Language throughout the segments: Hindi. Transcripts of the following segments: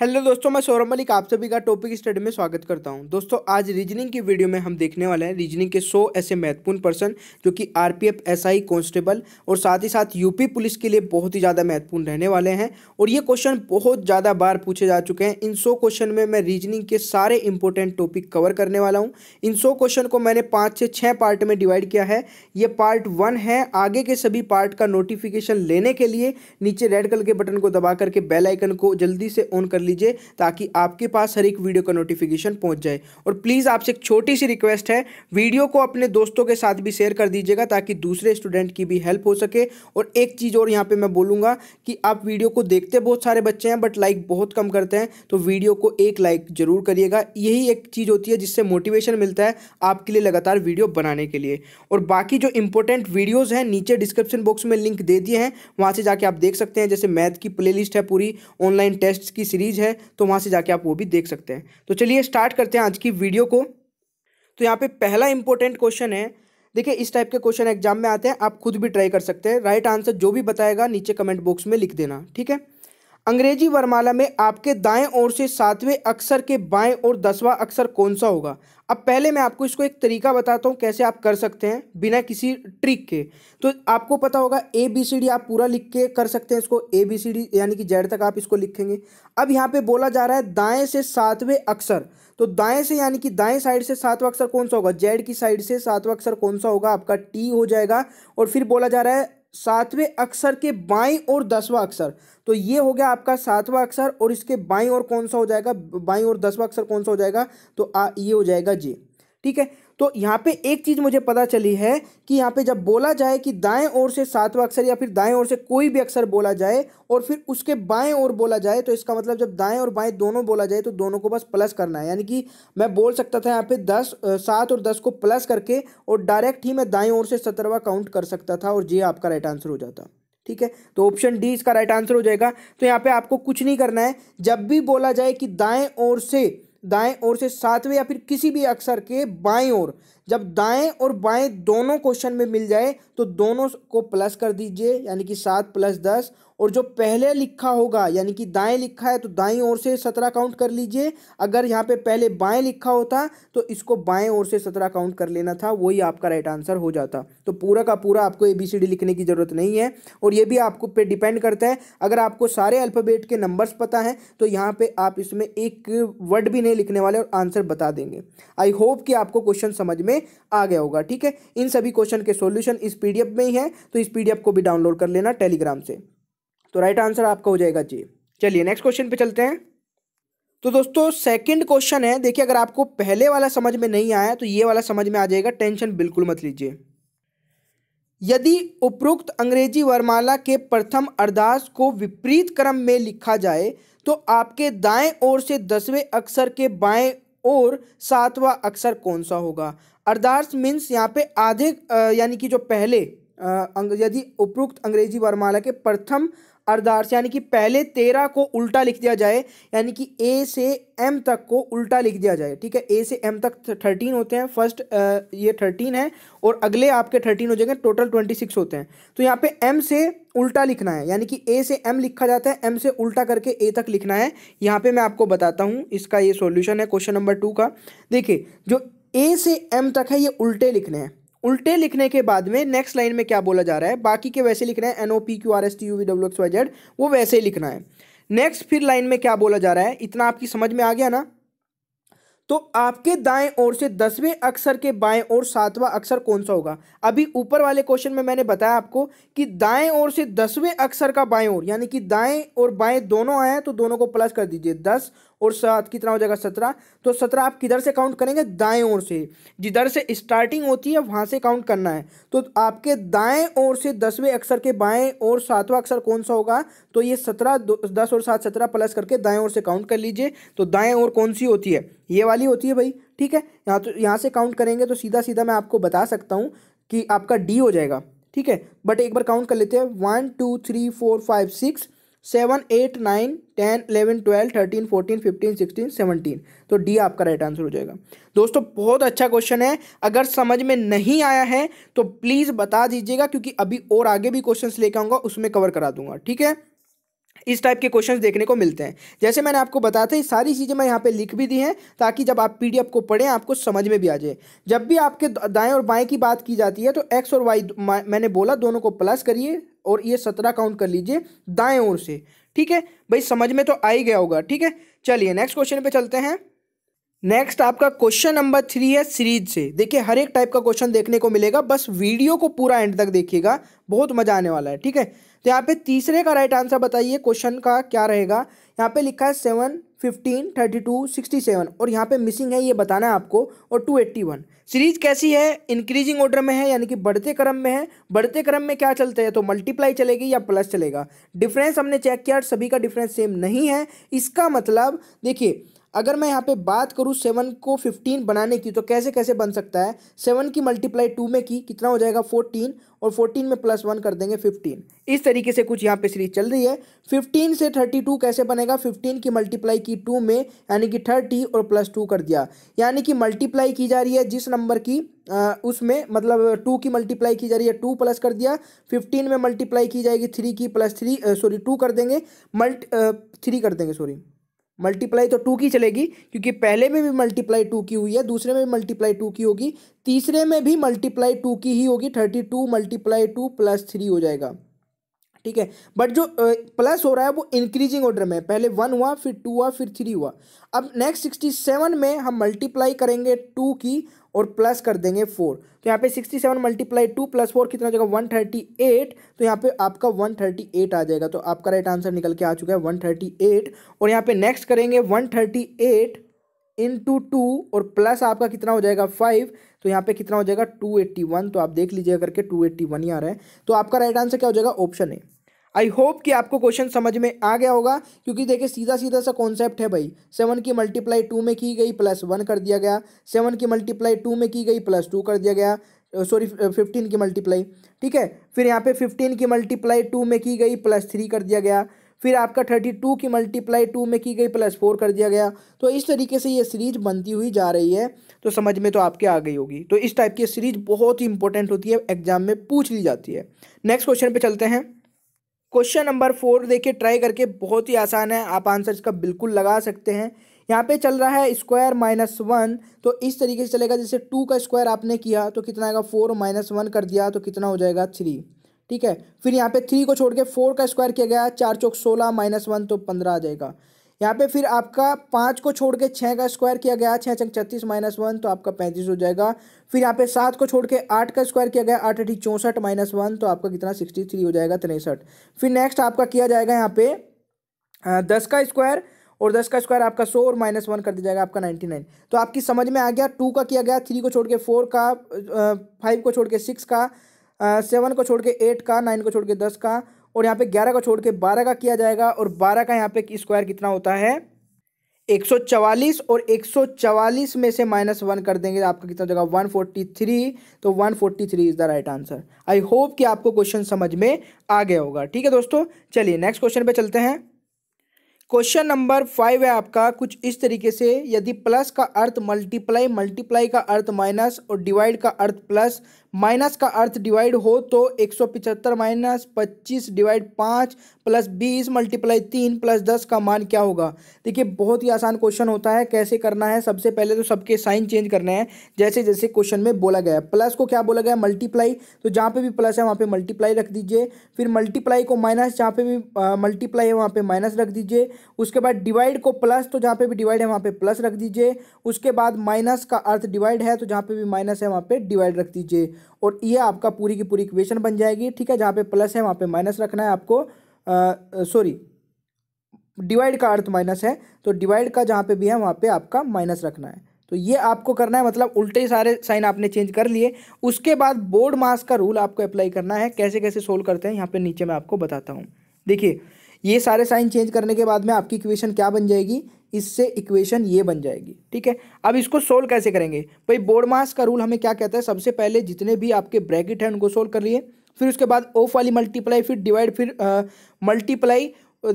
हेलो दोस्तों मैं सौरभ मलिक आप सभी का टॉपिक स्टडी में स्वागत करता हूं दोस्तों आज रीजनिंग की वीडियो में हम देखने वाले हैं रीजनिंग के 100 ऐसे महत्वपूर्ण पर्सन जो कि आरपीएफ एसआई कांस्टेबल और साथ ही साथ यूपी पुलिस के लिए बहुत ही ज़्यादा महत्वपूर्ण रहने वाले हैं और ये क्वेश्चन बहुत ज़्यादा बार पूछे जा चुके हैं इन सौ क्वेश्चन में मैं रीजनिंग के सारे इंपॉर्टेंट टॉपिक कवर करने वाला हूँ इन सौ क्वेश्चन को मैंने पाँच से छः पार्ट में डिवाइड किया है ये पार्ट वन है आगे के सभी पार्ट का नोटिफिकेशन लेने के लिए नीचे रेड कलर के बटन को दबा करके बेलाइकन को जल्दी से ऑन कर लीजिए ताकि आपके पास हर एक वीडियो का नोटिफिकेशन पहुंच जाए और प्लीज़ आपसे एक छोटी सी रिक्वेस्ट है वीडियो को अपने दोस्तों के साथ भी शेयर कर दीजिएगा ताकि दूसरे स्टूडेंट की भी हेल्प हो सके और एक चीज़ और यहाँ पर मैं बोलूँगा कि आप वीडियो को देखते बहुत सारे बच्चे हैं बट लाइक बहुत कम करते हैं तो वीडियो को एक लाइक ज़रूर करिएगा यही एक चीज़ होती है जिससे मोटिवेशन मिलता है आपके लिए लगातार वीडियो बनाने के लिए और बाकी जो इंपॉर्टेंट वीडियोज़ हैं नीचे डिस्क्रिप्शन बॉक्स में लिंक दे दिए हैं वहाँ से जाके आप देख सकते हैं जैसे मैथ की प्लेलिस्ट है पूरी ऑनलाइन टेस्ट की सीरीज पेज है तो वहाँ से जाके आप वो भी देख सकते हैं तो चलिए स्टार्ट करते हैं आज की वीडियो को तो यहाँ पे पहला इंपॉर्टेंट क्वेश्चन है देखिए इस टाइप के क्वेश्चन एग्जाम में आते हैं आप खुद भी ट्राई कर सकते हैं राइट आंसर जो भी बताएगा नीचे कमेंट बॉक्स में लिख देना ठीक है अंग्रेजी वर्माला में आपके दाएं ओर से सातवें अक्षर के बाएं और दसवां अक्षर कौन सा होगा अब पहले मैं आपको इसको एक तरीका बताता हूँ कैसे आप कर सकते हैं बिना किसी ट्रिक के तो आपको पता होगा ए बी सी डी आप पूरा लिख के कर सकते हैं इसको ए बी सी डी यानी कि जेड तक आप इसको लिखेंगे अब यहाँ पे बोला जा रहा है दाएं से सातवें अक्षर तो दाएं से यानी कि दाएं साइड से सातवां अक्षर कौन सा होगा जेड की साइड से सातवां अक्षर कौन सा होगा आपका टी हो जाएगा और फिर बोला जा रहा है सातवें अक्षर के बाई और दसवां अक्षर तो ये हो गया आपका सातवां अक्षर और इसके बाई और कौन सा हो जाएगा बाई और दसवां अक्षर कौन सा हो जाएगा तो आ, ये हो जाएगा जे ठीक है तो यहाँ पे एक चीज़ मुझे पता चली है कि यहाँ पे जब बोला जाए कि दाएं ओर से सातवां अक्षर या फिर दाएं ओर से कोई भी अक्षर बोला जाए और फिर उसके बाएं ओर बोला जाए तो इसका मतलब जब दाएं और बाएं दोनों बोला जाए तो दोनों को बस प्लस करना है यानी कि मैं बोल सकता था यहाँ पे दस सात और दस को प्लस करके और डायरेक्ट ही मैं दाएँ ओर से सत्रहवा काउंट कर सकता था और ये आपका राइट आंसर हो जाता ठीक है तो ऑप्शन डी इसका राइट आंसर हो जाएगा तो यहाँ पे आपको कुछ नहीं करना है जब भी बोला जाए कि दाएं ओर से दाएं ओर से सातवें या फिर किसी भी अक्षर के बाएं ओर जब दाएं और बाएं दोनों क्वेश्चन में मिल जाए तो दोनों को प्लस कर दीजिए यानी कि सात प्लस दस और जो पहले लिखा होगा यानी कि दाएं लिखा है तो दाएं ओर से सत्रह काउंट कर लीजिए अगर यहाँ पे पहले बाएं लिखा होता तो इसको बाएं ओर से सत्रह काउंट कर लेना था वही आपका राइट आंसर हो जाता तो पूरा का पूरा आपको ए बी सी डी लिखने की ज़रूरत नहीं है और ये भी आपको पे डिपेंड करता है अगर आपको सारे अल्फ़ाबेट के नंबर्स पता हैं तो यहाँ पर आप इसमें एक वर्ड भी नहीं लिखने वाले और आंसर बता देंगे आई होप कि आपको क्वेश्चन समझ में में आ गया होगा ठीक है इन सभी क्वेश्चन के सोल्यूशन इस पी में ही है तो इस पी को भी डाउनलोड कर लेना टेलीग्राम से तो राइट आंसर आपका हो जाएगा जी चलिए नेक्स्ट क्वेश्चन पे चलते हैं तो दोस्तों सेकंड क्वेश्चन है देखिए अगर आपको पहले वाला समझ में नहीं आया तो ये वाला समझ में आ जाएगा टेंशन बिल्कुल मत लीजिए यदि उपरोक्त अंग्रेजी वर्माला के प्रथम अरदास को विपरीत क्रम में लिखा जाए तो आपके दाएं ओर से दसवें अक्षर के बाएं और सातवां अक्षर कौन सा होगा अर्धार्थ मीन्स यहाँ पे आधे यानी कि जो पहले यदि उपरोक्त अंग्रेजी वर्माला के प्रथम अर्धार्श यानी कि पहले तेरह को उल्टा लिख दिया जाए यानी कि ए से एम तक को उल्टा लिख दिया जाए ठीक है ए से एम तक थर्टीन होते हैं फर्स्ट ये थर्टीन है और अगले आपके थर्टीन हो जाएंगे टोटल ट्वेंटी सिक्स होते हैं तो यहाँ पे एम से उल्टा लिखना है यानी कि ए से एम लिखा जाता है एम से उल्टा करके ए तक लिखना है यहाँ पर मैं आपको बताता हूँ इसका ये सोल्यूशन है क्वेश्चन नंबर टू का देखिए जो ए से एम तक है ये उल्टे लिखने हैं उल्टे लिखने के बाद में नेक्स्ट लाइन में क्या बोला जा रहा है बाकी के वैसे लिखना है N O P Q R S T U V W X Y Z वो वैसे ही लिखना है नेक्स्ट फिर लाइन में क्या बोला जा रहा है इतना आपकी समझ में आ गया ना तो आपके दाएं ओर से दसवें अक्षर के बाएं ओर सातवां अक्षर कौन सा होगा अभी ऊपर वाले क्वेश्चन में मैंने बताया आपको कि दाएं ओर से दसवें अक्षर का बाएं ओर यानी कि दाएं और बाएं दोनों आए तो दोनों को प्लस कर दीजिए दस और सात कितना हो जाएगा सत्रह तो सत्रह आप किधर से काउंट करेंगे दाएं ओर से जिधर से स्टार्टिंग होती है वहाँ से काउंट करना है तो आपके दाएं ओर से दसवें अक्षर के बाएं और सातवां अक्षर कौन सा होगा तो ये सत्रह दस और सात सत्रह प्लस करके दाएं ओर से काउंट कर लीजिए तो दाएं ओर कौन सी होती है ये वाली होती है भाई ठीक है यहाँ तो यहाँ से काउंट करेंगे तो सीधा सीधा मैं आपको बता सकता हूँ कि आपका डी हो जाएगा ठीक है बट एक बार काउंट कर लेते हैं one two three four five six seven eight nine ten eleven twelve thirteen fourteen fifteen sixteen seventeen तो डी आपका राइट आंसर हो जाएगा दोस्तों बहुत अच्छा क्वेश्चन है अगर समझ में नहीं आया है तो प्लीज़ बता दीजिएगा क्योंकि अभी और आगे भी क्वेश्चंस लेकर आऊँगा उसमें कवर करा दूंगा ठीक है इस टाइप के क्वेश्चंस देखने को मिलते हैं जैसे मैंने आपको बताया था ये सारी चीज़ें मैं यहाँ पे लिख भी दी हैं ताकि जब आप पीडीएफ को पढ़ें आपको समझ में भी आ जाए जब भी आपके दाएं और बाएं की बात की जाती है तो एक्स और वाई मैंने बोला दोनों को प्लस करिए और ये सत्रह काउंट कर लीजिए दाएं ओर से ठीक है भाई समझ में तो आ ही गया होगा ठीक है चलिए नेक्स्ट क्वेश्चन पे चलते हैं नेक्स्ट आपका क्वेश्चन नंबर थ्री है सीरीज से देखिए हर एक टाइप का क्वेश्चन देखने को मिलेगा बस वीडियो को पूरा एंड तक देखिएगा बहुत मजा आने वाला है ठीक है तो यहाँ पे तीसरे का राइट आंसर बताइए क्वेश्चन का क्या रहेगा यहाँ पे लिखा है seven fifteen thirty two sixty seven और यहाँ पे मिसिंग है ये बताना है आपको और टू एट्टी वन सीरीज कैसी है इंक्रीजिंग ऑर्डर में है यानी कि बढ़ते क्रम में है बढ़ते क्रम में क्या चलते हैं तो मल्टीप्लाई चलेगी या प्लस चलेगा डिफरेंस हमने चेक किया सभी का डिफरेंस सेम नहीं है इसका मतलब देखिए अगर मैं यहाँ पे बात करूँ सेवन को फिफ्टीन बनाने की तो कैसे कैसे बन सकता है सेवन की मल्टीप्लाई टू में की कितना हो जाएगा फोर्टीन और फोर्टीन में प्लस वन कर देंगे फिफ्टीन इस तरीके से कुछ यहाँ पे सीरीज चल रही है फिफ्टीन से थर्टी टू कैसे बनेगा फिफ्टीन की मल्टीप्लाई की टू में यानी कि थर्टी और प्लस टू कर दिया यानी कि मल्टीप्लाई की जा रही है जिस नंबर की उसमें मतलब टू की मल्टीप्लाई की जा रही है टू प्लस कर दिया फिफ्टीन में मल्टीप्लाई की जाएगी थ्री की प्लस थ्री सॉरी टू कर देंगे मल्ट थ्री कर देंगे सॉरी मल्टीप्लाई तो टू की चलेगी क्योंकि पहले में भी मल्टीप्लाई टू की हुई है दूसरे में भी मल्टीप्लाई टू की होगी तीसरे में भी मल्टीप्लाई टू की ही होगी thirty two multiply two plus three हो जाएगा ठीक है बट जो प्लस हो रहा है वो इंक्रीजिंग ऑर्डर में पहले वन हुआ फिर टू हुआ फिर थ्री हुआ अब नेक्स्ट सिक्सटी सेवन में हम मल्टीप्लाई करेंगे टू की और प्लस कर देंगे फोर तो यहाँ पे sixty seven multiply two plus four कितना हो जाएगा वन थर्टी एट तो यहाँ पे आपका वन थर्टी एट आ जाएगा तो आपका राइट आंसर निकल के आ चुका है वन थर्टी एट और यहाँ पे नेक्स्ट करेंगे one thirty eight into two plus आपका कितना हो जाएगा फाइव तो यहाँ पे कितना हो जाएगा टू एट्टी वन तो आप देख लीजिएगा करके टू एट्टी वन ही आ रहा है तो आपका राइट आंसर क्या हो जाएगा ऑप्शन है आई होप कि आपको क्वेश्चन समझ में आ गया होगा क्योंकि देखिए सीधा सीधा सा कॉन्सेप्ट है भाई सेवन की मल्टीप्लाई टू में की गई प्लस वन कर दिया गया सेवन की मल्टीप्लाई टू में की गई प्लस टू कर दिया गया सॉरी फिफ्टीन की मल्टीप्लाई ठीक है फिर यहाँ पे फिफ्टीन की मल्टीप्लाई टू में की गई प्लस थ्री कर दिया गया फिर आपका थर्टी टू की मल्टीप्लाई टू में की गई प्लस फोर कर दिया गया तो इस तरीके से ये सीरीज बनती हुई जा रही है तो समझ में तो आपके आ गई होगी तो इस टाइप की सीरीज बहुत ही इंपॉर्टेंट होती है एग्जाम में पूछ ली जाती है नेक्स्ट क्वेश्चन पे चलते हैं क्वेश्चन नंबर फोर देखिए ट्राई करके बहुत ही आसान है आप आंसर इसका बिल्कुल लगा सकते हैं यहाँ पे चल रहा है स्क्वायर माइनस वन तो इस तरीके से चलेगा जैसे टू का स्क्वायर आपने किया तो कितना आएगा फोर माइनस वन कर दिया तो कितना हो जाएगा थ्री ठीक है फिर यहाँ पे थ्री को छोड़ के फोर का स्क्वायर किया गया चार चौक सोलह माइनस वन तो पंद्रह आ जाएगा यहाँ पे फिर आपका पाँच को छोड़ के छः का स्क्वायर किया गया छः छः छत्तीस माइनस वन तो आपका पैंतीस हो जाएगा फिर यहाँ पे सात को छोड़ के आठ का स्क्वायर किया गया आठ अठी चौंसठ माइनस वन तो आपका कितना सिक्सटी थ्री हो जाएगा तिरसठ फिर नेक्स्ट आपका किया जाएगा यहाँ पे दस का स्क्वायर और दस का स्क्वायर आपका सौ और माइनस वन कर दिया जाएगा आपका नाइन्टी नाइन तो आपकी समझ में आ गया टू का किया गया थ्री को छोड़ के फोर का फाइव को छोड़ के सिक्स का सेवन को छोड़ के एट का नाइन को छोड़ के दस का और यहाँ पे ग्यारह को छोड़ के बारह का किया जाएगा और बारह का यहाँ पे स्क्वायर कितना होता है 144 और 144 में से माइनस वन कर देंगे आपका कितना जगह 143 तो 143 is the right answer I hope कि आपको क्वेश्चन समझ में आ गया होगा ठीक है दोस्तों चलिए नेक्स्ट क्वेश्चन पे चलते हैं क्वेश्चन नंबर फाइव है आपका कुछ इस तरीके से यदि प्लस का अर्थ मल्टीप्लाई मल्टीप्लाई का अर्थ माइनस और डिवाइड का अर्थ प्लस माइनस का अर्थ डिवाइड हो तो एक सौ पिचहत्तर माइनस पच्चीस डिवाइड पाँच प्लस बीस मल्टीप्लाई तीन प्लस दस का मान क्या होगा देखिए बहुत ही आसान क्वेश्चन होता है कैसे करना है सबसे पहले तो सबके साइन चेंज करने हैं जैसे जैसे क्वेश्चन में बोला गया प्लस को क्या बोला गया मल्टीप्लाई तो जहाँ पे भी प्लस है वहाँ पे मल्टीप्लाई रख दीजिए फिर मल्टीप्लाई को माइनस जहाँ पे भी मल्टीप्लाई है वहाँ पे माइनस रख दीजिए उसके बाद डिवाइड को प्लस तो जहाँ पे भी डिवाइड है वहाँ पे प्लस रख दीजिए उसके बाद माइनस का अर्थ डिवाइड है तो जहाँ पे भी माइनस है वहाँ पे डिवाइड रख दीजिए और ये आपका पूरी की पूरी इक्वेशन बन जाएगी ठीक है जहाँ पे प्लस है वहाँ पे माइनस रखना है आपको सॉरी डिवाइड का अर्थ माइनस है तो डिवाइड का जहाँ पे भी है वहाँ पे आपका माइनस रखना है तो ये आपको करना है मतलब उल्टे ही सारे साइन आपने चेंज कर लिए उसके बाद बोर्ड मास का रूल आपको अप्लाई करना है कैसे कैसे सोल्व करते हैं यहाँ पर नीचे मैं आपको बताता हूँ देखिए ये सारे साइन चेंज करने के बाद में आपकी इक्वेशन क्या बन जाएगी इससे इक्वेशन ये बन जाएगी ठीक है अब इसको सोल्व कैसे करेंगे भाई बोर्ड मास का रूल हमें क्या कहता है सबसे पहले जितने भी आपके ब्रैकेट हैं उनको सोल्व कर लिए फिर उसके बाद ऑफ वाली मल्टीप्लाई फिर डिवाइड फिर मल्टीप्लाई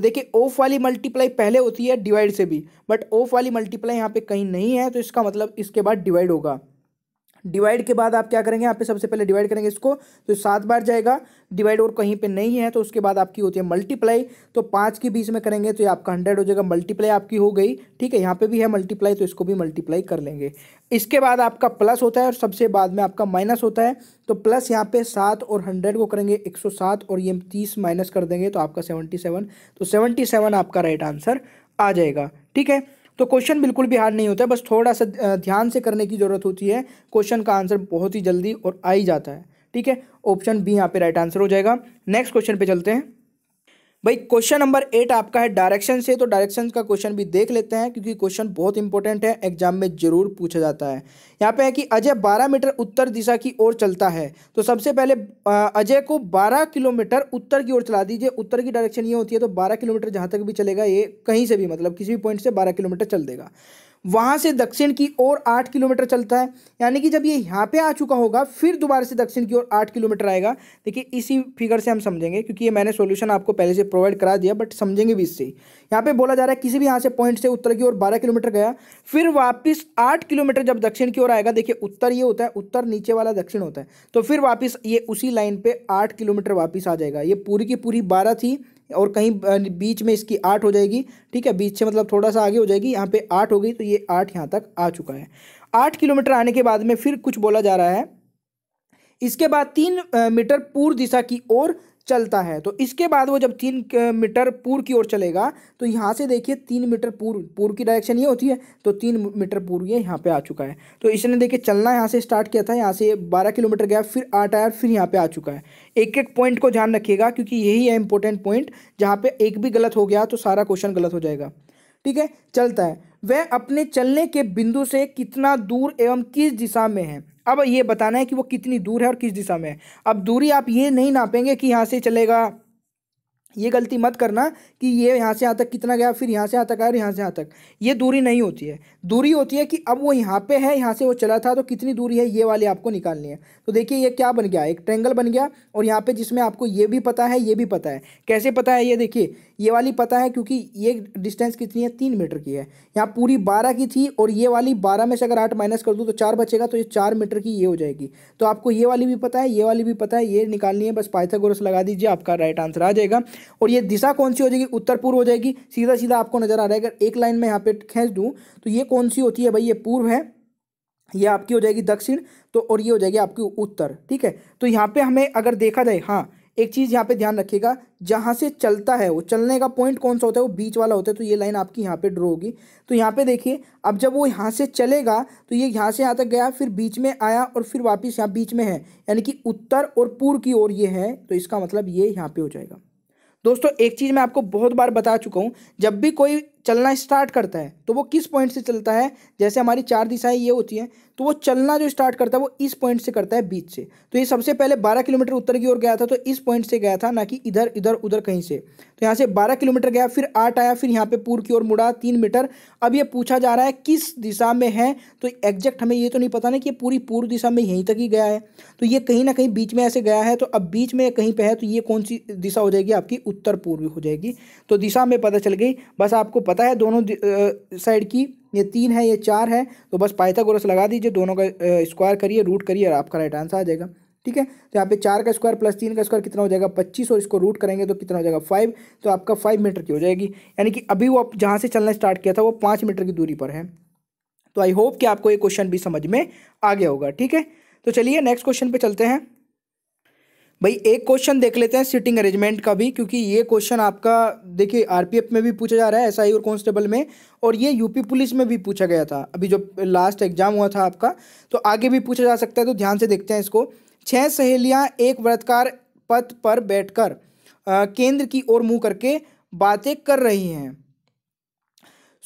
देखिए ऑफ वाली मल्टीप्लाई पहले होती है डिवाइड से भी बट ऑफ वाली मल्टीप्लाई यहाँ पे कहीं नहीं है तो इसका मतलब इसके बाद डिवाइड होगा डिवाइड के बाद आप क्या करेंगे यहाँ पे सबसे पहले डिवाइड करेंगे इसको तो सात बार जाएगा डिवाइड और कहीं पे नहीं है तो उसके बाद आपकी होती है मल्टीप्लाई तो पाँच के बीच में करेंगे तो ये आपका हंड्रेड हो जाएगा मल्टीप्लाई आपकी हो गई ठीक है यहाँ पे भी है मल्टीप्लाई तो इसको भी मल्टीप्लाई कर लेंगे इसके बाद आपका प्लस होता है और सबसे बाद में आपका माइनस होता है तो प्लस यहाँ पे सात और हंड्रेड को करेंगे एक सौ सात और ये तीस माइनस कर देंगे तो आपका सेवेंटी सेवन तो सेवेंटी सेवन आपका राइट आंसर आ जाएगा ठीक है तो क्वेश्चन बिल्कुल भी हार्ड नहीं होता है बस थोड़ा सा ध्यान से करने की ज़रूरत होती है क्वेश्चन का आंसर बहुत ही जल्दी और आ ही जाता है ठीक है ऑप्शन बी यहाँ पे राइट आंसर हो जाएगा नेक्स्ट क्वेश्चन पे चलते हैं भाई क्वेश्चन नंबर एट आपका है डायरेक्शन से तो डायरेक्शन का क्वेश्चन भी देख लेते हैं क्योंकि क्वेश्चन बहुत इंपॉर्टेंट है एग्जाम में जरूर पूछा जाता है यहाँ पे है कि अजय 12 मीटर उत्तर दिशा की ओर चलता है तो सबसे पहले अजय को 12 किलोमीटर उत्तर की ओर चला दीजिए उत्तर की डायरेक्शन ये होती है तो बारह किलोमीटर जहाँ तक भी चलेगा ये कहीं से भी मतलब किसी भी पॉइंट से बारह किलोमीटर चल देगा वहाँ से दक्षिण की ओर आठ किलोमीटर चलता है यानी कि जब ये यहाँ पे आ चुका होगा फिर दोबारा से दक्षिण की ओर आठ किलोमीटर आएगा देखिए इसी फिगर से हम समझेंगे क्योंकि ये मैंने सॉल्यूशन आपको पहले से प्रोवाइड करा दिया बट समझेंगे भी इससे यहाँ पे बोला जा रहा है किसी भी यहाँ से पॉइंट से उत्तर की ओर बारह किलोमीटर गया फिर वापस आठ किलोमीटर जब दक्षिण की ओर आएगा देखिए उत्तर ये होता है उत्तर नीचे वाला दक्षिण होता है तो फिर वापस ये उसी लाइन पर आठ किलोमीटर वापिस आ जाएगा ये पूरी की पूरी बारह थी और कहीं बीच में इसकी आठ हो जाएगी ठीक है बीच से मतलब थोड़ा सा आगे हो जाएगी यहाँ पे आठ हो गई तो ये आठ यहाँ तक आ चुका है आठ किलोमीटर आने के बाद में फिर कुछ बोला जा रहा है इसके बाद तीन मीटर पूर्व दिशा की ओर चलता है तो इसके बाद वो जब तीन मीटर पूर्व की ओर चलेगा तो यहाँ से देखिए तीन मीटर पूर्व पूर्व की डायरेक्शन ये होती है तो तीन मीटर पूर्व ये यहाँ पे आ चुका है तो इसने देखिए चलना यहाँ से स्टार्ट किया था यहाँ से बारह किलोमीटर गया फिर आठ आया फिर यहाँ पे आ चुका है एक एक पॉइंट को ध्यान रखिएगा क्योंकि यही है इंपॉर्टेंट पॉइंट जहाँ पर एक भी गलत हो गया तो सारा क्वेश्चन गलत हो जाएगा ठीक है चलता है वह अपने चलने के बिंदु से कितना दूर एवं किस दिशा में है अब ये बताना है कि वो कितनी दूर है और किस दिशा में है अब दूरी आप ये नहीं नापेंगे कि यहाँ से चलेगा ये गलती मत करना कि ये यहाँ से यहाँ तक कितना गया फिर यहाँ से यहाँ तक आया और यहाँ से यहाँ तक ये दूरी नहीं होती है दूरी होती है कि अब वो यहाँ पे है यहाँ से वो चला था तो कितनी दूरी है ये वाली आपको निकालनी है तो देखिए ये क्या बन गया एक ट्रेंगल बन गया और यहाँ पे जिसमें आपको ये भी पता है ये भी पता है कैसे पता है ये देखिए ये वाली पता है क्योंकि ये डिस्टेंस कितनी है तीन मीटर की है यहाँ पूरी बारह की थी और ये वाली बारह में से अगर आठ माइनस कर दूँ तो चार बचेगा तो ये चार मीटर की ये हो जाएगी तो आपको ये वाली भी पता है ये वाली भी पता है ये निकालनी है बस पाइथागोरस लगा दीजिए आपका राइट आंसर आ जाएगा और ये दिशा कौन सी हो जाएगी उत्तर पूर्व हो जाएगी सीधा सीधा आपको नजर आ रहा है अगर एक लाइन में यहाँ पे खींच दूँ तो ये कौन सी होती है भाई ये पूर्व है ये आपकी हो जाएगी दक्षिण तो और ये हो जाएगी आपकी उत्तर ठीक है तो यहाँ पे हमें अगर देखा जाए हाँ एक चीज़ यहाँ पे ध्यान रखिएगा जहाँ से चलता है वो चलने का पॉइंट कौन सा होता है वो बीच वाला होता है तो ये लाइन आपकी यहाँ पे ड्रॉ होगी तो यहाँ पे देखिए अब जब वो यहाँ से चलेगा तो ये यहाँ से यहाँ तक गया फिर बीच में आया और फिर वापस यहाँ बीच में है यानी कि उत्तर और पूर्व की ओर ये है तो इसका मतलब ये यहाँ पर हो जाएगा दोस्तों एक चीज़ मैं आपको बहुत बार बता चुका हूँ जब भी कोई चलना स्टार्ट करता है तो वो किस पॉइंट से चलता है जैसे हमारी चार दिशाएं ये होती हैं तो वो चलना जो स्टार्ट करता है वो इस पॉइंट से करता है बीच से तो ये सबसे पहले 12 किलोमीटर उत्तर की ओर गया था तो इस पॉइंट से गया था ना कि इधर इधर उधर कहीं से तो यहाँ से 12 किलोमीटर गया फिर आठ आया फिर यहाँ पे पूर्व की ओर मुड़ा तीन मीटर अब ये पूछा जा रहा है किस दिशा में है तो एग्जैक्ट हमें ये तो नहीं पता ना कि ये पूरी पूर्व दिशा में यहीं तक ही गया है तो ये कहीं ना कहीं बीच में ऐसे गया है तो अब बीच में कहीं पर है तो ये कौन सी दिशा हो जाएगी आपकी उत्तर पूर्वी हो जाएगी तो दिशा में पता चल गई बस आपको पता है दोनों साइड की ये तीन है ये चार है तो बस पाइथागोरस लगा दीजिए दोनों का स्क्वायर करिए रूट करिए और आपका राइट आंसर आ जाएगा ठीक है तो यहाँ पे चार का स्क्वायर प्लस तीन का स्क्वायर कितना हो जाएगा पच्चीस और इसको रूट करेंगे तो कितना हो जाएगा फाइव तो आपका फाइव मीटर की हो जाएगी यानी कि अभी वो आप जहाँ से चलना स्टार्ट किया था वो पाँच मीटर की दूरी पर है तो आई होप कि आपको ये क्वेश्चन भी समझ में आ गया होगा ठीक है तो चलिए नेक्स्ट क्वेश्चन पर चलते हैं भाई एक क्वेश्चन देख लेते हैं सिटिंग अरेंजमेंट का भी क्योंकि ये क्वेश्चन आपका देखिए आरपीएफ में भी पूछा जा रहा है एसआई और कांस्टेबल में और ये यूपी पुलिस में भी पूछा गया था अभी जो लास्ट एग्जाम हुआ था आपका तो आगे भी पूछा जा सकता है तो ध्यान से देखते हैं इसको छः सहेलियाँ एक व्रतकार पथ पर बैठकर केंद्र की ओर मुँह करके बातें कर रही हैं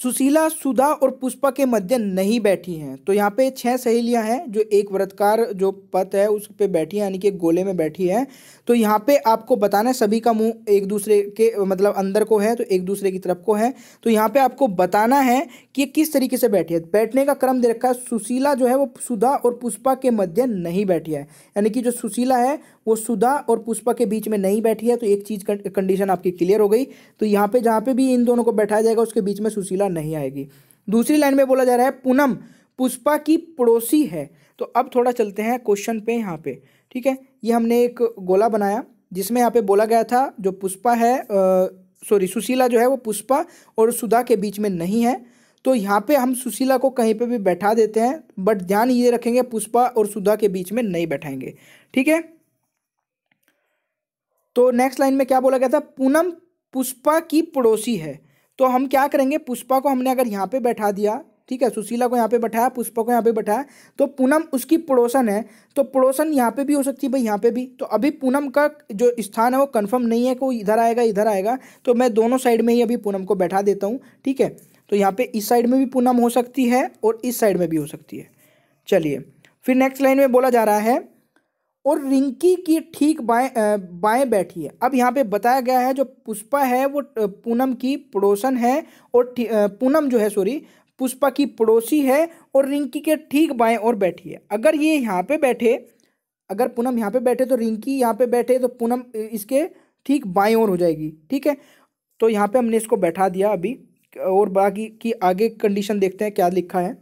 सुशीला सुधा और पुष्पा के मध्य नहीं बैठी हैं तो यहाँ पे छह सहेलियां हैं जो एक व्रतकार जो पथ है उस पर बैठी है यानी कि गोले में बैठी है तो यहाँ पे आपको बताना है सभी का मुंह एक दूसरे के मतलब अंदर को है तो एक दूसरे की तरफ को है तो यहाँ पे आपको बताना है कि किस तरीके से बैठी है बैठने का क्रम दे रखा है सुशीला जो है वो सुधा और पुष्पा के मध्य नहीं बैठी है यानी कि जो सुशीला है वो सुधा और पुष्पा के बीच में नहीं बैठी है तो एक चीज़ कंडीशन आपकी क्लियर हो गई तो यहाँ पे जहाँ पे भी इन दोनों को बैठाया जाएगा उसके बीच में सुशीला नहीं आएगी दूसरी लाइन में बोला जा रहा है पूनम पुष्पा की पड़ोसी है तो अब थोड़ा चलते हैं क्वेश्चन पे यहाँ पे ठीक है ये हमने एक गोला बनाया जिसमें यहाँ पे बोला गया था जो पुष्पा है सॉरी सुशीला जो है वो पुष्पा और सुधा के बीच में नहीं है तो यहाँ पे हम सुशीला को कहीं पे भी बैठा देते हैं बट ध्यान ये रखेंगे पुष्पा और सुधा के बीच में नहीं बैठाएंगे ठीक है तो नेक्स्ट लाइन में क्या बोला गया था पूनम पुष्पा की पड़ोसी है तो हम क्या करेंगे पुष्पा को हमने अगर यहाँ पे बैठा दिया ठीक है सुशीला को यहाँ पे बैठाया पुष्पा को यहाँ पे बैठाया तो पूनम उसकी पड़ोसन है तो पड़ोसन यहाँ पे भी हो सकती है भाई यहाँ पे भी तो अभी पूनम का जो स्थान है वो कंफर्म नहीं है कि वो इधर आएगा इधर आएगा तो मैं दोनों साइड में ही अभी पूनम को बैठा देता हूँ ठीक है तो यहाँ पे इस साइड में भी पूनम हो सकती है और इस साइड में भी हो सकती है चलिए फिर नेक्स्ट लाइन में बोला जा रहा है और रिंकी की ठीक बाएं बाएं बैठी है अब यहाँ पे बताया गया है जो पुष्पा है वो पूनम की पड़ोसन है और पूनम जो है सॉरी पुष्पा की पड़ोसी है और रिंकी के ठीक बाएं और बैठी है अगर ये यहाँ पे बैठे अगर पूनम यहाँ पे बैठे तो रिंकी यहाँ पे बैठे तो पूनम इसके ठीक बाएं और हो जाएगी ठीक है तो यहाँ पे हमने इसको बैठा दिया अभी और बाकी की आगे कंडीशन देखते हैं क्या लिखा है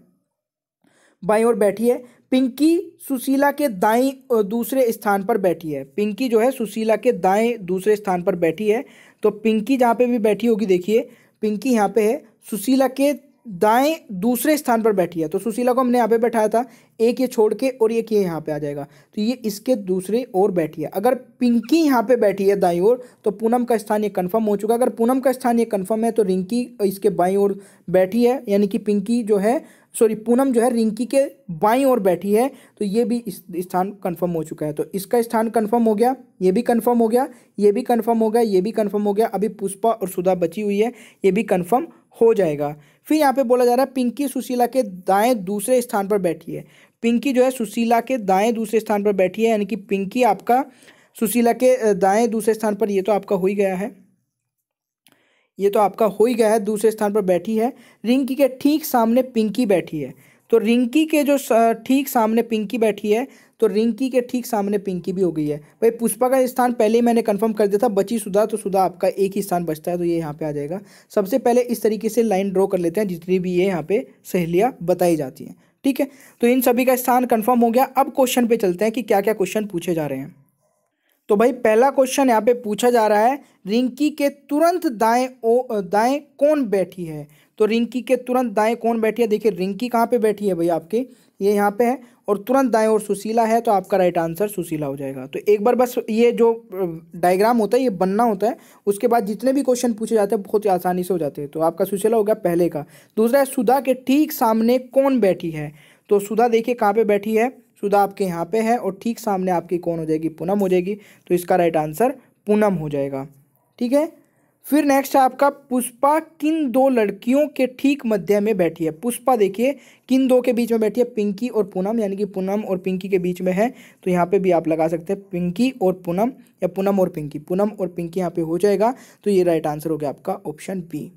बाएँ और बैठी है पिंकी सुशीला के दाएं दूसरे स्थान पर बैठी है पिंकी जो है सुशीला के दाएं दूसरे स्थान पर बैठी है तो पिंकी जहाँ पे भी बैठी होगी देखिए पिंकी यहाँ पे है सुशीला के दाएं दूसरे स्थान पर बैठी है तो सुशीला को हमने यहाँ पे बैठाया था एक ये छोड़ के और एक ये यहाँ पे आ जाएगा तो ये इसके दूसरे ओर बैठी है अगर पिंकी यहाँ पे बैठी है दाई ओर तो पूनम का स्थान ये कन्फर्म हो चुका है अगर पूनम का स्थान ये कन्फर्म है तो रिंकी इसके बाई ओर बैठी है यानी कि पिंकी जो है सॉरी पूनम जो है रिंकी के बाई ओर बैठी है तो ये भी इस स्थान कन्फर्म हो चुका है तो इसका स्थान कन्फर्म हो गया ये भी कन्फर्म हो गया ये भी कन्फर्म हो गया ये भी कन्फर्म हो गया अभी पुष्पा और सुधा बची हुई है ये भी कन्फर्म हो जाएगा फिर यहाँ पे बोला जा रहा है पिंकी सुशीला के दाएं दूसरे स्थान पर बैठी है पिंकी जो है सुशीला के दाएं दूसरे स्थान पर बैठी है यानी कि पिंकी आपका सुशीला के दाएं दूसरे स्थान पर ये तो आपका हो ही गया है ये तो आपका हो ही गया है दूसरे स्थान पर बैठी है रिंकी के ठीक सामने पिंकी बैठी है तो रिंकी के जो ठीक सामने पिंकी बैठी है तो रिंकी के ठीक सामने पिंकी भी हो गई है भाई पुष्पा का स्थान पहले ही मैंने कंफर्म कर दिया था बची सुधा तो सुधा आपका एक ही स्थान बचता है तो ये यहाँ पे आ जाएगा सबसे पहले इस तरीके से लाइन ड्रॉ कर लेते हैं जितनी भी ये यहाँ पे सहेलियाँ बताई जाती हैं ठीक है तो इन सभी का स्थान कन्फर्म हो गया अब क्वेश्चन पे चलते हैं कि क्या क्या क्वेश्चन पूछे जा रहे हैं तो भाई पहला क्वेश्चन यहाँ पे पूछा जा रहा है रिंकी के तुरंत दाएं ओ दाएं कौन बैठी है तो रिंकी के तुरंत दाएं कौन बैठी है देखिए रिंकी कहाँ पे बैठी है भैया आपके ये यहाँ पे है और तुरंत दाएं और सुशीला है तो आपका राइट आंसर सुशीला हो जाएगा तो एक बार बस ये जो डायग्राम होता है ये बनना होता है उसके बाद जितने भी क्वेश्चन पूछे जाते हैं बहुत ही आसानी से हो जाते हैं तो आपका सुशीला हो गया पहले का दूसरा है सुधा के ठीक सामने कौन बैठी है तो सुधा देखिए कहाँ पर बैठी है सुधा आपके यहाँ पर है और ठीक सामने आपकी कौन हो जाएगी पूनम हो जाएगी तो इसका राइट आंसर पूनम हो जाएगा ठीक है फिर नेक्स्ट है आपका पुष्पा किन दो लड़कियों के ठीक मध्य में बैठी है पुष्पा देखिए किन दो के बीच में बैठी है पिंकी और पूनम यानी कि पूनम और पिंकी के बीच में है तो यहाँ पे भी आप लगा सकते हैं पिंकी और पूनम या पूनम और पिंकी पूनम और पिंकी यहाँ पे हो जाएगा तो ये राइट आंसर हो गया आपका ऑप्शन बी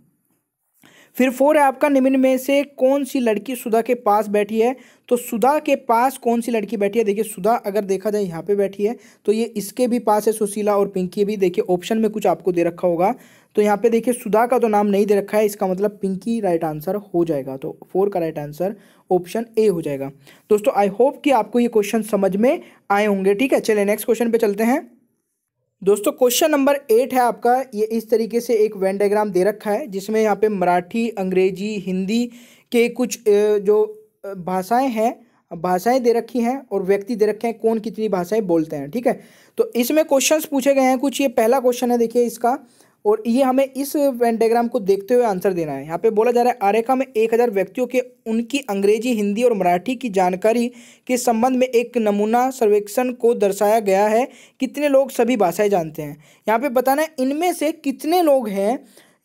फिर फोर है आपका निम्न में से कौन सी लड़की सुधा के पास बैठी है तो सुधा के पास कौन सी लड़की बैठी है देखिए सुधा अगर देखा जाए यहाँ पे बैठी है तो ये इसके भी पास है सुशीला और पिंकी भी देखिए ऑप्शन में कुछ आपको दे रखा होगा तो यहाँ पे देखिए सुधा का तो नाम नहीं दे रखा है इसका मतलब पिंकी राइट आंसर हो जाएगा तो फोर का राइट आंसर ऑप्शन ए हो जाएगा दोस्तों आई होप कि आपको ये क्वेश्चन समझ में आए होंगे ठीक है चलिए नेक्स्ट क्वेश्चन पर चलते हैं दोस्तों क्वेश्चन नंबर एट है आपका ये इस तरीके से एक वेन डायग्राम दे रखा है जिसमें यहाँ पे मराठी अंग्रेजी हिंदी के कुछ जो भाषाएं हैं भाषाएं दे रखी हैं और व्यक्ति दे रखे हैं कौन कितनी भाषाएं बोलते हैं ठीक है तो इसमें क्वेश्चंस पूछे गए हैं कुछ ये पहला क्वेश्चन है देखिए इसका और ये हमें इस वेंडाग्राम को देखते हुए आंसर देना है यहाँ पे बोला जा रहा है आरेखा में एक हज़ार व्यक्तियों के उनकी अंग्रेजी हिंदी और मराठी की जानकारी के संबंध में एक नमूना सर्वेक्षण को दर्शाया गया है कितने लोग सभी भाषाएं जानते हैं यहाँ पे बताना है इनमें से कितने लोग हैं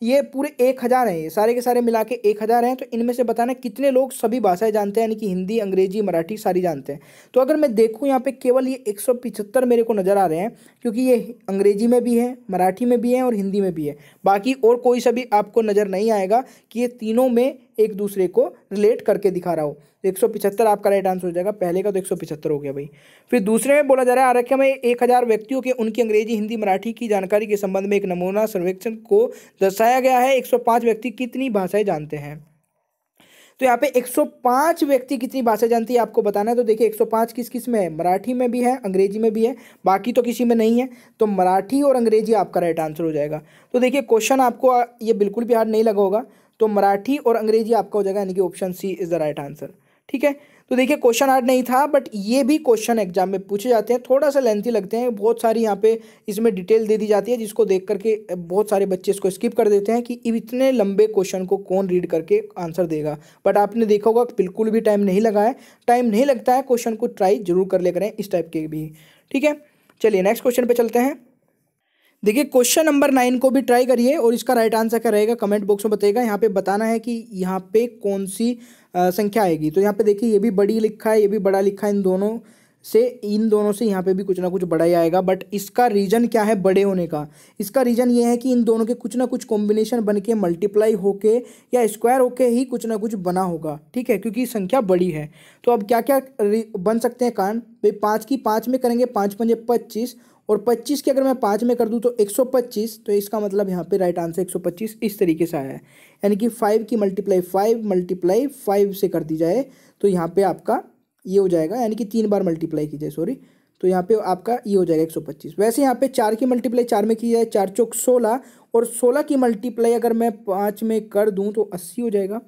ये पूरे एक हज़ार हैं ये सारे के सारे मिला के एक हज़ार हैं तो इनमें से बताना कितने लोग सभी भाषाएं जानते हैं यानी कि हिंदी अंग्रेजी मराठी सारी जानते हैं तो अगर मैं देखूँ यहाँ पे केवल ये एक सौ पिछहत्तर मेरे को नज़र आ रहे हैं क्योंकि ये अंग्रेजी में भी है मराठी में भी है और हिंदी में भी है बाकी और कोई सभी आपको नज़र नहीं आएगा कि ये तीनों में एक दूसरे को रिलेट करके दिखा रहा हो तो एक सौ पिछहत्तर आपका राइट आंसर हो जाएगा पहले का तो एक सौ पिछहत्तर हो गया भाई फिर दूसरे में बोला जा रहा है आरक्षा में एक हज़ार व्यक्तियों के उनकी अंग्रेजी हिंदी मराठी की जानकारी के संबंध में एक नमूना सर्वेक्षण को दर्शाया गया है एक सौ पाँच व्यक्ति कितनी भाषाएँ जानते हैं तो यहाँ पे 105 व्यक्ति कितनी भाषा जानती है आपको बताना है तो देखिए 105 किस किस में है मराठी में भी है अंग्रेजी में भी है बाकी तो किसी में नहीं है तो मराठी और अंग्रेजी आपका राइट आंसर हो जाएगा तो देखिए क्वेश्चन आपको ये बिल्कुल भी हार्ड नहीं लगा होगा तो मराठी और अंग्रेजी आपका हो जाएगा यानी कि option C is the right answer ठीक है तो देखिए क्वेश्चन आर्ट नहीं था बट ये भी क्वेश्चन एग्जाम में पूछे जाते हैं थोड़ा सा लेंथी लगते हैं बहुत सारी यहाँ पे इसमें डिटेल दे दी जाती है जिसको देख करके बहुत सारे बच्चे इसको स्किप कर देते हैं कि इतने लंबे क्वेश्चन को कौन रीड करके आंसर देगा बट आपने देखा होगा बिल्कुल भी टाइम नहीं लगा है टाइम नहीं लगता है क्वेश्चन को ट्राई जरूर कर ले करें इस टाइप के भी ठीक है चलिए नेक्स्ट क्वेश्चन पर चलते हैं देखिए क्वेश्चन नंबर नाइन को भी ट्राई करिए और इसका राइट आंसर क्या रहेगा कमेंट बॉक्स में बताइएगा यहाँ पे बताना है कि यहाँ पे कौन सी संख्या आएगी तो यहाँ पे देखिए ये भी बड़ी लिखा है ये भी बड़ा लिखा है इन दोनों से इन दोनों से यहाँ पे भी कुछ ना कुछ बड़ा ही आएगा बट इसका रीज़न क्या है बड़े होने का इसका रीज़न ये है कि इन दोनों के कुछ ना कुछ कॉम्बिनेशन बन के मल्टीप्लाई होके या स्क्वायर होके ही कुछ ना कुछ बना होगा ठीक है क्योंकि संख्या बड़ी है तो अब क्या क्या बन सकते हैं कारण भाई पाँच की पाँच में करेंगे पाँच पंजे पच्चीस और 25 की अगर मैं पाँच में कर दूँ तो 125 तो इसका मतलब यहाँ पे राइट आंसर 125 इस तरीके से आया है यानी कि फाइव की मल्टीप्लाई फाइव मल्टीप्लाई फाइव से कर दी जाए तो यहाँ पे आपका ये हो जाएगा यानी कि तीन बार मल्टीप्लाई की जाए सॉरी तो यहाँ पे आपका ये हो जाएगा 125 वैसे यहाँ पे चार की मल्टीप्लाई चार में की जाए चार चौक सोलह और सोलह की मल्टीप्लाई अगर मैं पाँच में कर दूँ तो अस्सी हो जाएगा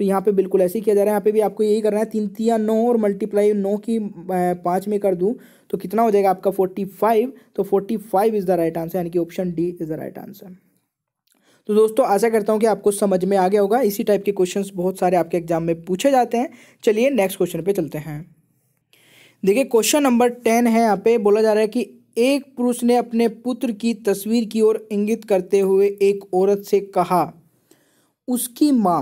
तो यहाँ पे बिल्कुल ऐसे ही किया जा रहा है यहाँ पे भी आपको यही करना है तीन तिया नौ और मल्टीप्लाई नौ की पाँच में कर दूँ तो कितना हो जाएगा आपका फोर्टी फाइव तो forty five is the right answer यानी कि option D is the right answer तो दोस्तों आशा करता हूँ कि आपको समझ में आ गया होगा इसी टाइप के क्वेश्चन बहुत सारे आपके एग्जाम में पूछे जाते हैं चलिए नेक्स्ट क्वेश्चन पे चलते हैं देखिए क्वेश्चन नंबर टेन है यहाँ पे बोला जा रहा है कि एक पुरुष ने अपने पुत्र की तस्वीर की ओर इंगित करते हुए एक औरत से कहा उसकी माँ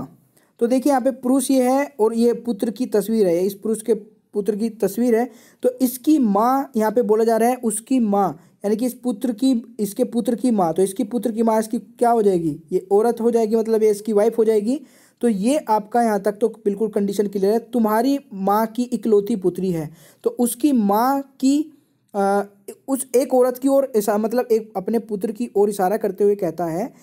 तो देखिए यहाँ पे पुरुष ये है और ये पुत्र की तस्वीर है इस पुरुष के पुत्र की तस्वीर है तो इसकी माँ यहाँ पे बोला जा रहा है उसकी माँ यानी कि इस पुत्र की इसके पुत्र की माँ तो इसकी पुत्र की माँ इसकी क्या हो जाएगी ये औरत हो जाएगी मतलब ये इसकी वाइफ हो जाएगी तो ये आपका यहाँ तक तो बिल्कुल कंडीशन क्लियर है तुम्हारी माँ की इकलौती पुत्री है तो उसकी माँ की आ, उस एक औरत की ओर और मतलब एक अपने पुत्र की ओर इशारा करते हुए कहता है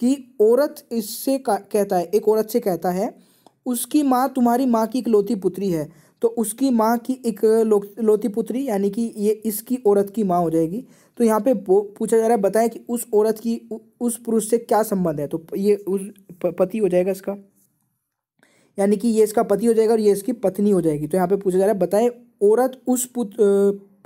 कि औरत इससे कहता है एक औरत से कहता है उसकी माँ तुम्हारी माँ की इकलौती पुत्री है तो उसकी माँ की एक लोती पुत्री यानी कि ये इसकी औरत की माँ हो जाएगी तो यहाँ पे पूछा जा रहा है बताएं कि उस औरत की उस पुरुष से क्या संबंध है तो ये उस पति हो जाएगा इसका यानी कि ये इसका पति हो जाएगा और ये इसकी पत्नी हो जाएगी तो यहाँ पे पूछा जा रहा है बताएं औरत उस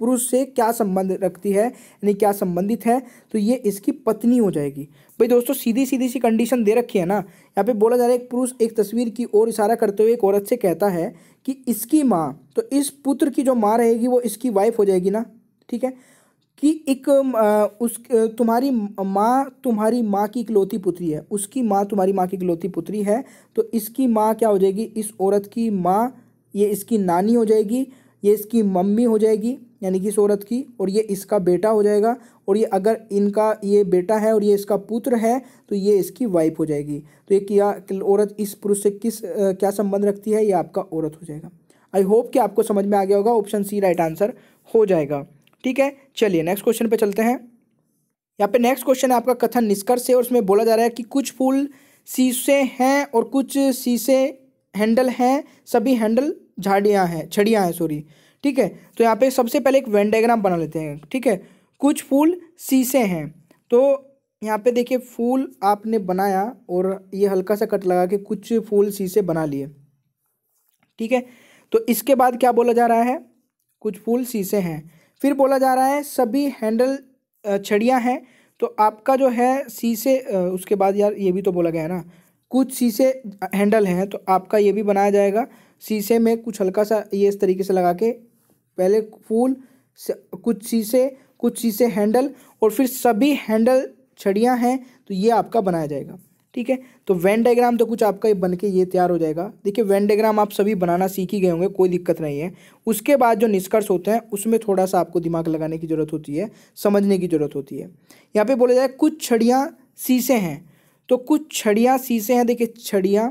पुरुष से क्या संबंध रखती है यानी क्या संबंधित है तो ये इसकी पत्नी हो जाएगी भाई दोस्तों सीधी सीधी सी कंडीशन दे रखी है ना यहाँ पे बोला जा रहा है एक पुरुष एक तस्वीर की ओर इशारा करते हुए एक औरत से कहता है कि इसकी माँ तो इस पुत्र की जो माँ रहेगी वो इसकी वाइफ हो जाएगी ना ठीक है कि एक उस तुम्हारी माँ तुम्हारी माँ की इकलौती पुत्री है उसकी माँ तुम्हारी माँ की इकलौती पुत्री है तो इसकी माँ क्या हो जाएगी इस औरत की माँ ये इसकी नानी हो जाएगी ये इसकी मम्मी हो जाएगी यानी कि इस औरत की और ये इसका बेटा हो जाएगा और ये अगर इनका ये बेटा है और ये इसका पुत्र है तो ये इसकी वाइफ हो जाएगी तो ये क्या औरत इस पुरुष से किस क्या संबंध रखती है ये आपका औरत हो जाएगा आई होप कि आपको समझ में आ गया होगा ऑप्शन सी राइट आंसर हो जाएगा ठीक है चलिए नेक्स्ट क्वेश्चन पे चलते हैं यहाँ पे नेक्स्ट क्वेश्चन है आपका कथन निष्कर्ष है और उसमें बोला जा रहा है कि कुछ फूल शीशे हैं और कुछ शीशे हैंडल हैं सभी हैंडल झाड़ियाँ हैं छड़ियाँ हैं सॉरी ठीक है तो यहाँ पे सबसे पहले एक वेन डायग्राम बना लेते हैं ठीक है कुछ फूल शीशे हैं तो यहाँ पे देखिए फूल आपने बनाया और ये हल्का सा कट लगा के कुछ फूल शीशे बना लिए ठीक है तो इसके बाद क्या बोला जा रहा है कुछ फूल शीशे हैं फिर बोला जा रहा है सभी हैंडल छड़ियाँ हैं तो आपका जो है शीशे उसके बाद यार ये भी तो बोला गया है ना कुछ शीशे हैंडल हैं तो आपका ये भी बनाया जाएगा शीशे में कुछ हल्का सा ये इस तरीके से लगा के पहले फूल कुछ शीशे कुछ शीशे हैंडल और फिर सभी हैंडल छड़ियाँ हैं तो ये आपका बनाया जाएगा ठीक है तो वेन डायग्राम तो कुछ आपका ये बन के ये तैयार हो जाएगा देखिए वेन डायग्राम आप सभी बनाना सीख ही गए होंगे कोई दिक्कत नहीं है उसके बाद जो निष्कर्ष होते हैं उसमें थोड़ा सा आपको दिमाग लगाने की ज़रूरत होती है समझने की ज़रूरत होती है यहाँ पे बोला जाए कुछ छड़ियाँ शीशे हैं तो कुछ छड़ियाँ शीशे हैं देखिए छड़ियाँ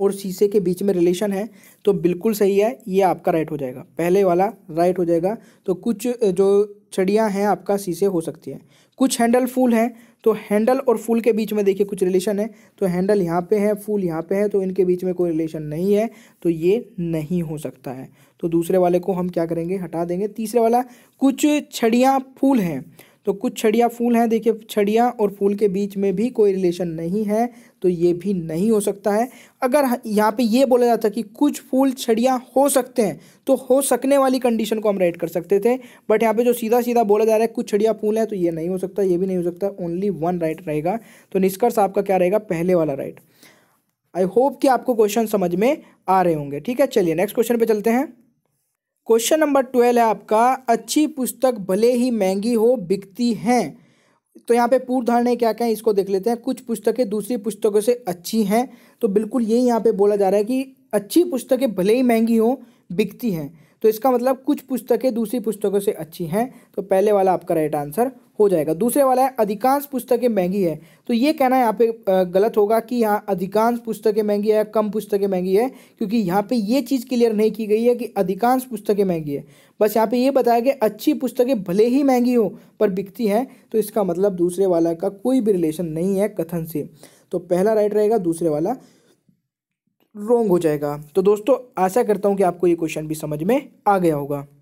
और शीशे के बीच में रिलेशन है तो बिल्कुल सही है ये आपका राइट हो जाएगा पहले वाला राइट हो जाएगा तो कुछ जो छड़ियाँ हैं आपका शीशे हो सकती हैं कुछ हैंडल फूल हैं तो हैंडल और फूल के बीच में देखिए कुछ रिलेशन है तो हैंडल यहाँ पे है फूल यहाँ पे है तो इनके बीच में कोई रिलेशन नहीं है तो ये नहीं हो सकता है तो दूसरे वाले को हम क्या करेंगे हटा देंगे तीसरे वाला कुछ छड़ियाँ फूल हैं तो कुछ छड़िया फूल हैं देखिए छड़िया और फूल के बीच में भी कोई रिलेशन नहीं है तो ये भी नहीं हो सकता है अगर यहाँ पे ये बोला जाता कि कुछ फूल छड़िया हो सकते हैं तो हो सकने वाली कंडीशन को हम राइट कर सकते थे बट यहाँ पे जो सीधा सीधा बोला जा रहा है कुछ छड़िया फूल है तो ये नहीं हो सकता ये भी नहीं हो सकता ओनली वन राइट रहेगा तो निष्कर्ष आपका क्या रहेगा पहले वाला राइट आई होप कि आपको क्वेश्चन समझ में आ रहे होंगे ठीक है चलिए नेक्स्ट क्वेश्चन पर चलते हैं क्वेश्चन नंबर ट्वेल्व है आपका अच्छी पुस्तक भले ही महंगी हो बिकती हैं तो यहाँ पे पूर्व धारणा क्या क्या इसको देख लेते हैं कुछ पुस्तकें दूसरी पुस्तकों से अच्छी हैं तो बिल्कुल यही यहाँ पे बोला जा रहा है कि अच्छी पुस्तकें भले ही महंगी हों बिकती हैं तो इसका मतलब कुछ पुस्तकें दूसरी पुस्तकों से अच्छी हैं तो पहले वाला आपका राइट आंसर हो जाएगा दूसरे वाला है अधिकांश पुस्तकें महंगी है तो ये कहना यहाँ पे गलत होगा कि यहाँ अधिकांश पुस्तकें महंगी है कम पुस्तकें महंगी है क्योंकि यहाँ पे ये चीज़ क्लियर नहीं की गई है कि अधिकांश पुस्तकें महंगी है बस यहाँ पे ये बताया कि अच्छी पुस्तकें भले ही महंगी हो पर बिकती हैं तो इसका मतलब दूसरे वाला का कोई भी रिलेशन नहीं है कथन से तो पहला राइट रहेगा दूसरे वाला रॉन्ग हो जाएगा तो दोस्तों आशा करता हूँ कि आपको ये क्वेश्चन भी समझ में आ गया होगा